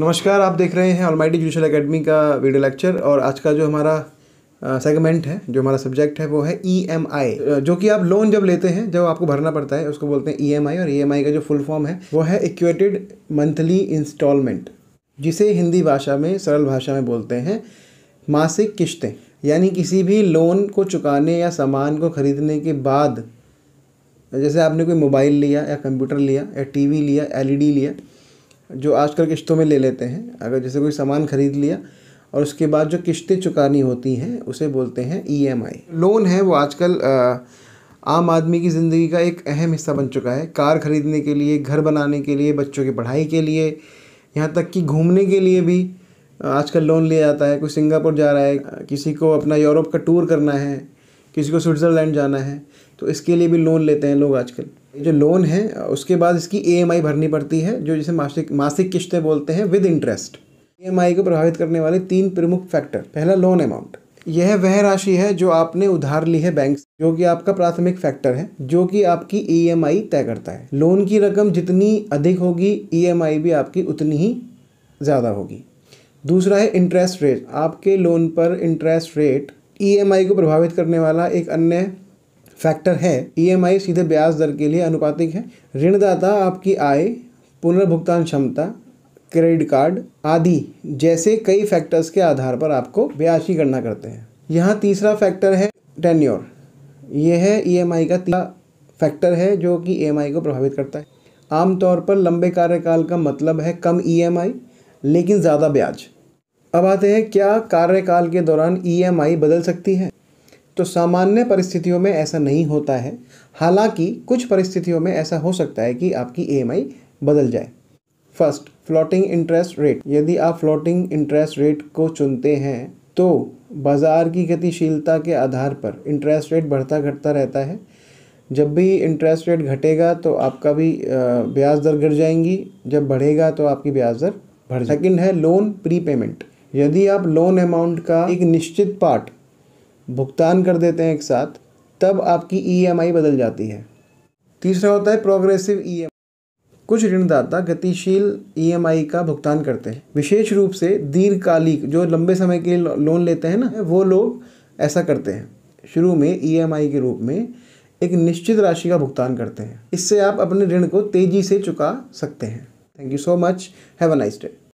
नमस्कार आप देख रहे हैं ऑलमाइटी जुडिशल एकेडमी का वीडियो लेक्चर और आज का जो हमारा सेगमेंट है जो हमारा सब्जेक्ट है वो है ई e जो कि आप लोन जब लेते हैं जब आपको भरना पड़ता है उसको बोलते हैं ई e और ई e का जो फुल फॉर्म है वो है इक्वेटेड मंथली इंस्टॉलमेंट जिसे हिंदी भाषा में सरल भाषा में बोलते हैं मासिक किश्तें यानी किसी भी लोन को चुकाने या सामान को खरीदने के बाद जैसे आपने कोई मोबाइल लिया या कंप्यूटर लिया या टीवी लिया एलईडी लिया जो आजकल किश्तों में ले लेते हैं अगर जैसे कोई सामान खरीद लिया और उसके बाद जो किश्तें चुकानी होती हैं उसे बोलते हैं ईएमआई e लोन है वो आजकल आम आदमी की ज़िंदगी का एक अहम हिस्सा बन चुका है कार ख़रीदने के लिए घर बनाने के लिए बच्चों की पढ़ाई के लिए यहाँ तक कि घूमने के लिए भी आजकल लोन लिया जाता है कोई सिंगापुर जा रहा है किसी को अपना यूरोप का टूर करना है किसी को स्विट्ज़रलैंड जाना है तो इसके लिए भी लोन लेते हैं लोग आजकल जो लोन है उसके बाद इसकी ई भरनी पड़ती है जो जिसे मासिक मासिक किश्तें बोलते हैं विद इंटरेस्ट ई को प्रभावित करने वाले तीन प्रमुख फैक्टर पहला लोन अमाउंट यह वह राशि है जो आपने उधार ली है बैंक से जो कि आपका प्राथमिक फैक्टर है जो कि आपकी ई e तय करता है लोन की रकम जितनी अधिक होगी ई e भी आपकी उतनी ही ज़्यादा होगी दूसरा है इंटरेस्ट रेट आपके लोन पर इंटरेस्ट रेट ईएमआई e को प्रभावित करने वाला एक अन्य फैक्टर है ईएमआई e सीधे ब्याज दर के लिए अनुपातिक है ऋणदाता आपकी आय पुनर्भुगतान क्षमता क्रेडिट कार्ड आदि जैसे कई फैक्टर्स के आधार पर आपको ब्याज की गणना करते हैं यहाँ तीसरा फैक्टर है टेन्योर यह है ईएमआई e का तीसरा फैक्टर है जो कि ई को प्रभावित करता है आमतौर पर लंबे कार्यकाल का मतलब है कम ई लेकिन ज़्यादा ब्याज अब आते हैं क्या कार्यकाल के दौरान ईएमआई e बदल सकती है तो सामान्य परिस्थितियों में ऐसा नहीं होता है हालांकि कुछ परिस्थितियों में ऐसा हो सकता है कि आपकी ई e बदल जाए फर्स्ट फ्लोटिंग इंटरेस्ट रेट यदि आप फ्लोटिंग इंटरेस्ट रेट को चुनते हैं तो बाज़ार की गतिशीलता के आधार पर इंटरेस्ट रेट बढ़ता घटता रहता है जब भी इंटरेस्ट रेट घटेगा तो आपका भी ब्याज दर घट जाएंगी जब बढ़ेगा तो आपकी ब्याज दर बढ़ सेकेंड है लोन प्री पेमेंट यदि आप लोन अमाउंट का एक निश्चित पार्ट भुगतान कर देते हैं एक साथ तब आपकी ईएमआई e बदल जाती है तीसरा होता है प्रोग्रेसिव ई e कुछ ऋणदाता गतिशील ईएमआई e का भुगतान करते हैं विशेष रूप से दीर्घकालिक जो लंबे समय के लिए लोन लेते हैं ना वो लोग ऐसा करते हैं शुरू में ईएमआई के रूप में एक निश्चित राशि का भुगतान करते हैं इससे आप अपने ऋण को तेज़ी से चुका सकते हैं thank you so much have a nice day